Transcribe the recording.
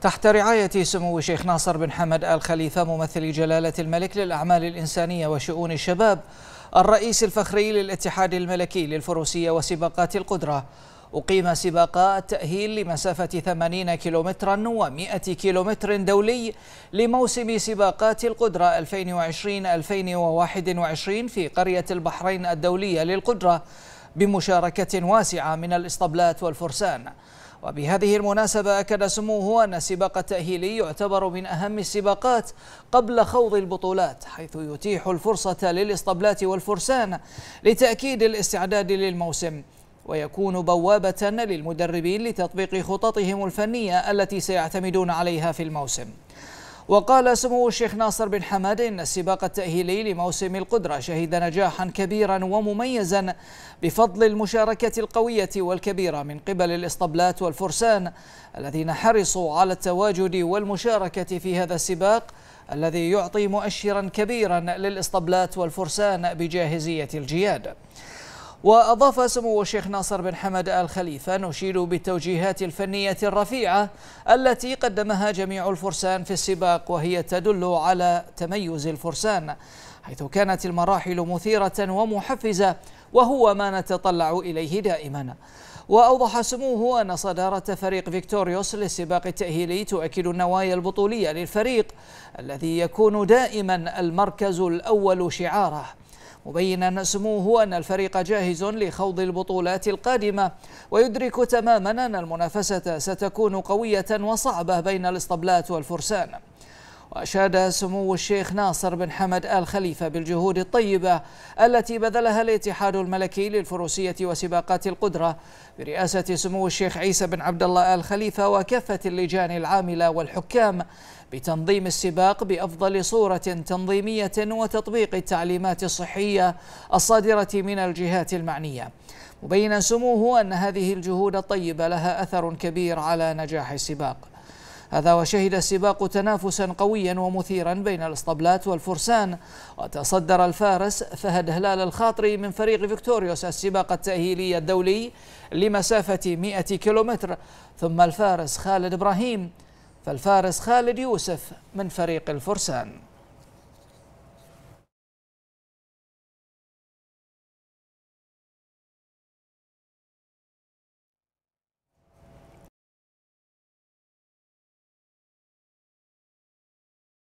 تحت رعاية سمو الشيخ ناصر بن حمد آل خليفة ممثل جلالة الملك للأعمال الإنسانية وشؤون الشباب الرئيس الفخري للاتحاد الملكي للفروسية وسباقات القدرة أقيم سباقات تأهيل لمسافة 80 كيلومترا و100 كيلومتر دولي لموسم سباقات القدرة 2020-2021 في قرية البحرين الدولية للقدرة بمشاركة واسعة من الإسطبلات والفرسان وبهذه المناسبة أكد سموه أن السباق التأهيلي يعتبر من أهم السباقات قبل خوض البطولات حيث يتيح الفرصة للإسطبلات والفرسان لتأكيد الاستعداد للموسم ويكون بوابة للمدربين لتطبيق خططهم الفنية التي سيعتمدون عليها في الموسم وقال سمو الشيخ ناصر بن حماد إن السباق التأهيلي لموسم القدرة شهد نجاحا كبيرا ومميزا بفضل المشاركة القوية والكبيرة من قبل الإسطبلات والفرسان الذين حرصوا على التواجد والمشاركة في هذا السباق الذي يعطي مؤشرا كبيرا للإسطبلات والفرسان بجاهزية الجياد وأضاف سمو الشيخ ناصر بن حمد آل خليفة نشيد بالتوجيهات الفنية الرفيعة التي قدمها جميع الفرسان في السباق وهي تدل على تميز الفرسان حيث كانت المراحل مثيرة ومحفزة وهو ما نتطلع إليه دائما وأوضح سموه أن صدارة فريق فيكتوريوس للسباق التأهيلي تؤكد النوايا البطولية للفريق الذي يكون دائما المركز الأول شعاره مبينا سموه أن الفريق جاهز لخوض البطولات القادمة ويدرك تماما أن المنافسة ستكون قوية وصعبة بين الاسطبلات والفرسان وأشاد سمو الشيخ ناصر بن حمد آل خليفة بالجهود الطيبة التي بذلها الاتحاد الملكي للفروسية وسباقات القدرة برئاسة سمو الشيخ عيسى بن عبد الله آل خليفة وكافة اللجان العاملة والحكام بتنظيم السباق بأفضل صورة تنظيمية وتطبيق التعليمات الصحية الصادرة من الجهات المعنية مبينا سموه أن هذه الجهود الطيبة لها أثر كبير على نجاح السباق هذا وشهد السباق تنافسا قويا ومثيرا بين الاسطبلات والفرسان وتصدر الفارس فهد هلال الخاطري من فريق فيكتوريوس السباق التأهيلي الدولي لمسافة 100 كيلومتر ثم الفارس خالد إبراهيم فالفارس خالد يوسف من فريق الفرسان